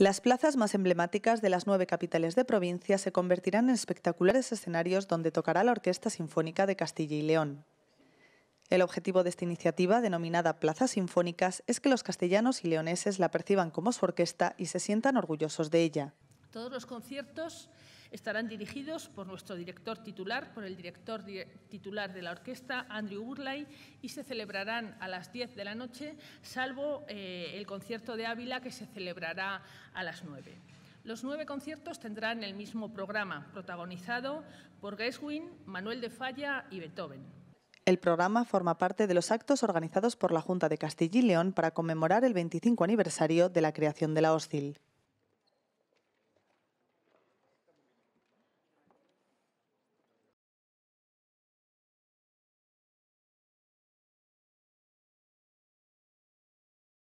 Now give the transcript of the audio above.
Las plazas más emblemáticas de las nueve capitales de provincia se convertirán en espectaculares escenarios donde tocará la Orquesta Sinfónica de Castilla y León. El objetivo de esta iniciativa, denominada Plazas Sinfónicas, es que los castellanos y leoneses la perciban como su orquesta y se sientan orgullosos de ella. Todos los conciertos estarán dirigidos por nuestro director titular, por el director titular de la orquesta, Andrew Burley, y se celebrarán a las 10 de la noche, salvo eh, el concierto de Ávila, que se celebrará a las 9. Los nueve conciertos tendrán el mismo programa, protagonizado por Gershwin, Manuel de Falla y Beethoven. El programa forma parte de los actos organizados por la Junta de Castilla y León para conmemorar el 25 aniversario de la creación de la OSCIL.